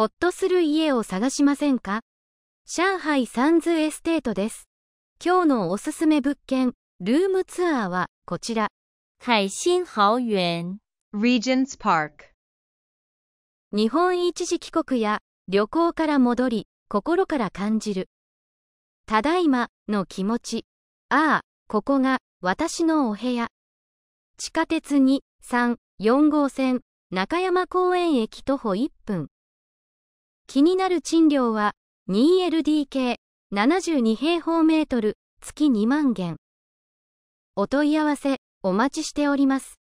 ほっとする家を探しませんか上海サンズエステートです。今日のおすすめ物件、ルームツアーはこちら。海新豪園 Regents Park 日本一時帰国や旅行から戻り、心から感じる。ただいまの気持ち。ああ、ここが私のお部屋。地下鉄2、3、4号線、中山公園駅徒歩1分。気になる賃料は 2LDK72 平方メートル月2万元。お問い合わせお待ちしております。